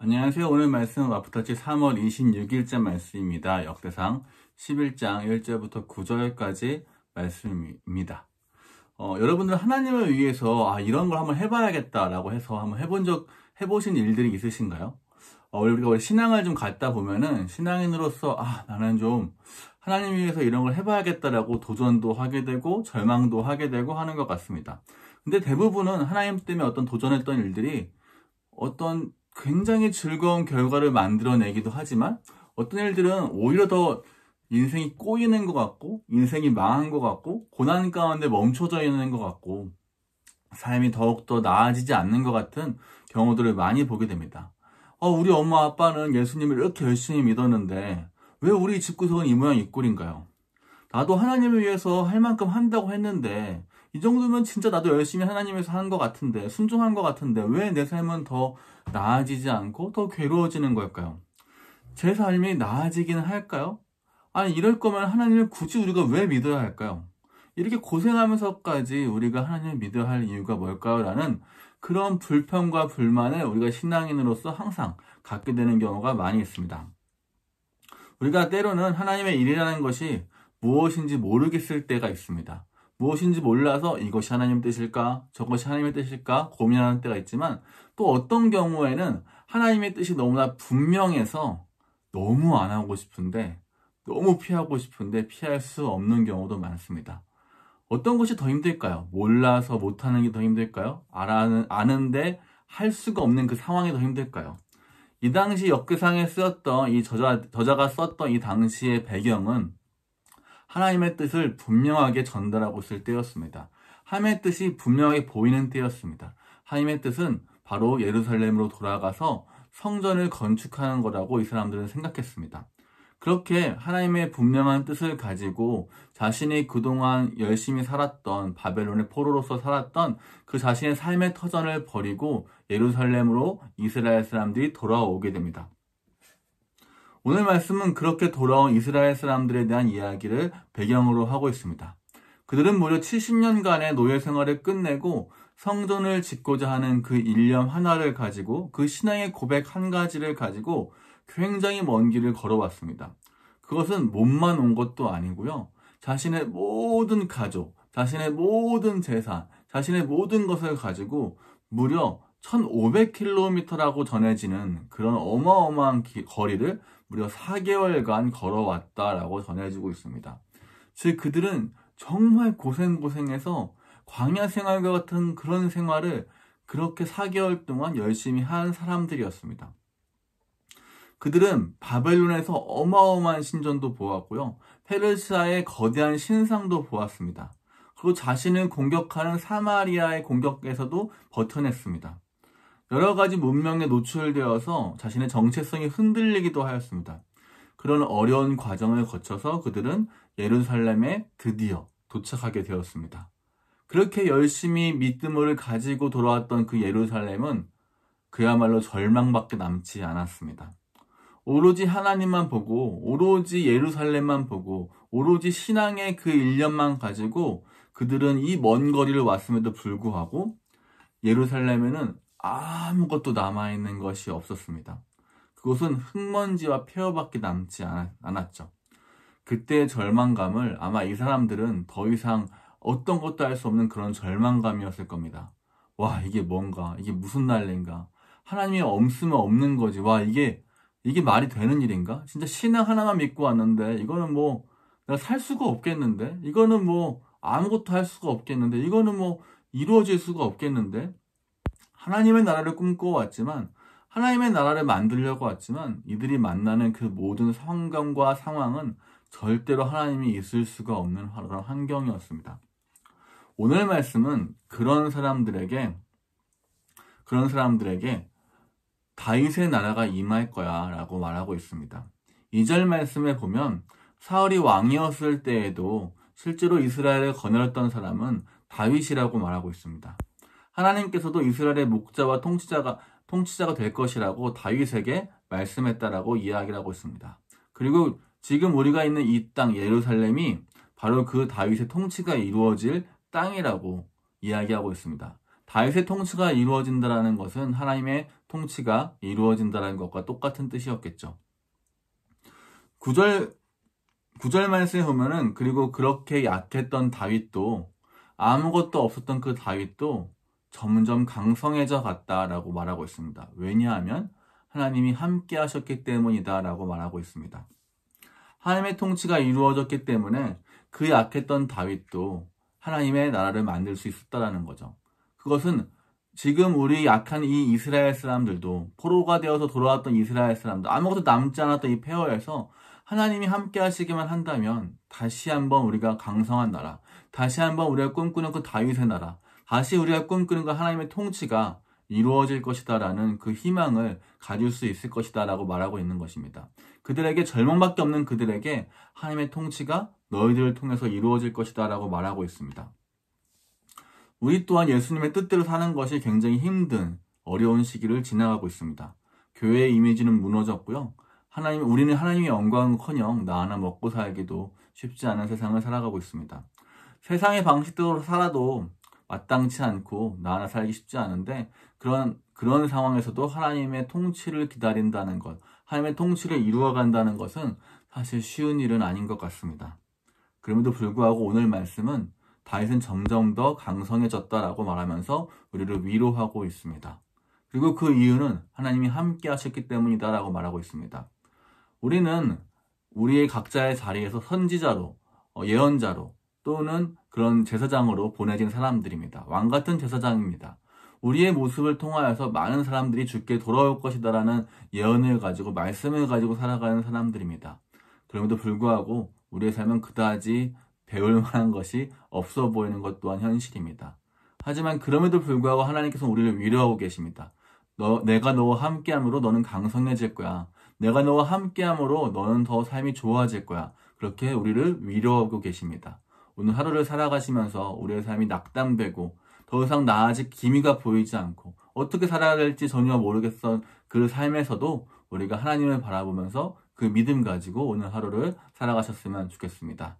안녕하세요. 오늘 말씀은 마프터치 3월 26일자 말씀입니다. 역대상 11장 1절부터 9절까지 말씀입니다. 어, 여러분들 하나님을 위해서 아, 이런 걸 한번 해봐야겠다라고 해서 한번 해본 적, 해보신 일들이 있으신가요? 어, 우리가 우리 신앙을 좀 갖다 보면은 신앙인으로서 아, 나는 좀 하나님 위해서 이런 걸 해봐야겠다라고 도전도 하게 되고 절망도 하게 되고 하는 것 같습니다. 근데 대부분은 하나님 때문에 어떤 도전했던 일들이 어떤 굉장히 즐거운 결과를 만들어내기도 하지만 어떤 일들은 오히려 더 인생이 꼬이는 것 같고 인생이 망한 것 같고 고난 가운데 멈춰져 있는 것 같고 삶이 더욱더 나아지지 않는 것 같은 경우들을 많이 보게 됩니다. 어, 우리 엄마 아빠는 예수님을 이렇게 열심히 믿었는데 왜 우리 집구석은 이 모양 이 꼴인가요? 나도 하나님을 위해서 할 만큼 한다고 했는데 이 정도면 진짜 나도 열심히 하나님에서 한 것 같은데, 순종한 것 같은데, 왜 내 삶은 더 나아지지 않고 더 괴로워지는 걸까요? 제 삶이 나아지기는 할까요? 아니, 이럴 거면 하나님을 굳이 우리가 왜 믿어야 할까요? 이렇게 고생하면서까지 우리가 하나님을 믿어야 할 이유가 뭘까요? 라는 그런 불평과 불만을 우리가 신앙인으로서 항상 갖게 되는 경우가 많이 있습니다. 우리가 때로는 하나님의 일이라는 것이 무엇인지 모르겠을 때가 있습니다. 무엇인지 몰라서 이것이 하나님 뜻일까 저것이 하나님의 뜻일까 고민하는 때가 있지만 또 어떤 경우에는 하나님의 뜻이 너무나 분명해서 너무 안 하고 싶은데 너무 피하고 싶은데 피할 수 없는 경우도 많습니다. 어떤 것이 더 힘들까요? 몰라서 못하는 게 더 힘들까요? 알아는, 아는데 할 수가 없는 그 상황이 더 힘들까요? 이 당시 역대상에 쓰였던 이 저자, 저자가 썼던 이 당시의 배경은 하나님의 뜻을 분명하게 전달하고 있을 때였습니다. 하나님의 뜻이 분명하게 보이는 때였습니다. 하나님의 뜻은 바로 예루살렘으로 돌아가서 성전을 건축하는 거라고 이 사람들은 생각했습니다. 그렇게 하나님의 분명한 뜻을 가지고 자신이 그동안 열심히 살았던 바벨론의 포로로서 살았던 그 자신의 삶의 터전을 버리고 예루살렘으로 이스라엘 사람들이 돌아오게 됩니다. 오늘 말씀은 그렇게 돌아온 이스라엘 사람들에 대한 이야기를 배경으로 하고 있습니다. 그들은 무려 70년간의 노예 생활을 끝내고 성전을 짓고자 하는 그 일념 하나를 가지고 그 신앙의 고백 한 가지를 가지고 굉장히 먼 길을 걸어왔습니다. 그것은 몸만 온 것도 아니고요. 자신의 모든 가족, 자신의 모든 재산, 자신의 모든 것을 가지고 무려 1,500km라고 전해지는 그런 어마어마한 기, 거리를 무려 4개월간 걸어왔다라고 전해지고 있습니다. 즉 그들은 정말 고생고생해서 광야 생활과 같은 그런 생활을 그렇게 4개월 동안 열심히 한 사람들이었습니다. 그들은 바벨론에서 어마어마한 신전도 보았고요. 페르시아의 거대한 신상도 보았습니다. 그리고 자신을 공격하는 사마리아의 공격에서도 버텨냈습니다. 여러 가지 문명에 노출되어서 자신의 정체성이 흔들리기도 하였습니다. 그런 어려운 과정을 거쳐서 그들은 예루살렘에 드디어 도착하게 되었습니다. 그렇게 열심히 믿음을 가지고 돌아왔던 그 예루살렘은 그야말로 절망밖에 남지 않았습니다. 오로지 하나님만 보고, 오로지 예루살렘만 보고, 오로지 신앙의 그 일념만 가지고 그들은 이 먼 거리를 왔음에도 불구하고 예루살렘에는 아무것도 남아있는 것이 없었습니다. 그곳은 흙먼지와 폐허밖에 남지 않았죠. 그때의 절망감을 아마 이 사람들은 더 이상 어떤 것도 할 수 없는 그런 절망감이었을 겁니다. 와, 이게 뭔가, 이게 무슨 날인가 하나님이 없으면 없는 거지. 와, 이게, 이게 말이 되는 일인가? 진짜 신앙 하나만 믿고 왔는데, 이거는 뭐, 내가 살 수가 없겠는데? 이거는 뭐, 아무것도 할 수가 없겠는데? 이거는 뭐, 이루어질 수가 없겠는데? 하나님의 나라를 꿈꿔왔지만 하나님의 나라를 만들려고 왔지만 이들이 만나는 그 모든 성경과 상황은 절대로 하나님이 있을 수가 없는 그런 환경이었습니다. 오늘 말씀은 그런 사람들에게 그런 사람들에게 다윗의 나라가 임할 거야라고 말하고 있습니다. 2절 말씀에 보면 사울이 왕이었을 때에도 실제로 이스라엘을 거느렸던 사람은 다윗이라고 말하고 있습니다. 하나님께서도 이스라엘의 목자와 통치자가 통치자가 될 것이라고 다윗에게 말씀했다라고 이야기를 하고 있습니다. 그리고 지금 우리가 있는 이 땅 예루살렘이 바로 그 다윗의 통치가 이루어질 땅이라고 이야기하고 있습니다. 다윗의 통치가 이루어진다라는 것은 하나님의 통치가 이루어진다라는 것과 똑같은 뜻이었겠죠. 구절 9절 말씀에 보면은 그리고 그렇게 약했던 다윗도 아무것도 없었던 그 다윗도 점점 강성해져 갔다라고 말하고 있습니다. 왜냐하면 하나님이 함께 하셨기 때문이다라고 말하고 있습니다. 하나님의 통치가 이루어졌기 때문에 그 약했던 다윗도 하나님의 나라를 만들 수 있었다라는 거죠. 그것은 지금 우리 약한 이 이스라엘 사람들도 포로가 되어서 돌아왔던 이스라엘 사람들 아무것도 남지 않았던 이 폐허에서 하나님이 함께 하시기만 한다면 다시 한번 우리가 강성한 나라, 다시 한번 우리가 꿈꾸는 그 다윗의 나라, 다시 우리가 꿈꾸는 그 하나님의 통치가 이루어질 것이다 라는 그 희망을 가질 수 있을 것이다 라고 말하고 있는 것입니다. 그들에게 절망밖에 없는 그들에게 하나님의 통치가 너희들을 통해서 이루어질 것이다 라고 말하고 있습니다. 우리 또한 예수님의 뜻대로 사는 것이 굉장히 힘든 어려운 시기를 지나가고 있습니다. 교회의 이미지는 무너졌고요. 하나님, 우리는 하나님의 영광은커녕 나 하나 먹고 살기도 쉽지 않은 세상을 살아가고 있습니다. 세상의 방식대로 살아도 마땅치 않고 나나 살기 쉽지 않은데 그런 그런 상황에서도 하나님의 통치를 기다린다는 것, 하나님의 통치를 이루어간다는 것은 사실 쉬운 일은 아닌 것 같습니다. 그럼에도 불구하고 오늘 말씀은 다윗은 점점 더 강성해졌다라고 말하면서 우리를 위로하고 있습니다. 그리고 그 이유는 하나님이 함께 하셨기 때문이다라고 말하고 있습니다. 우리는 우리의 각자의 자리에서 선지자로, 어, 예언자로, 또는 그런 제사장으로 보내진 사람들입니다. 왕 같은 제사장입니다. 우리의 모습을 통하여서 많은 사람들이 주께 돌아올 것이다라는 예언을 가지고 말씀을 가지고 살아가는 사람들입니다. 그럼에도 불구하고 우리의 삶은 그다지 배울 만한 것이 없어 보이는 것 또한 현실입니다. 하지만 그럼에도 불구하고 하나님께서 우리를 위로하고 계십니다. 너, 내가 너와 함께함으로 너는 강성해질 거야. 내가 너와 함께함으로 너는 더 삶이 좋아질 거야. 그렇게 우리를 위로하고 계십니다. 오늘 하루를 살아가시면서 우리의 삶이 낙담되고 더 이상 나아질 기미가 보이지 않고 어떻게 살아야 될지 전혀 모르겠던 그 삶에서도 우리가 하나님을 바라보면서 그 믿음 가지고 오늘 하루를 살아가셨으면 좋겠습니다.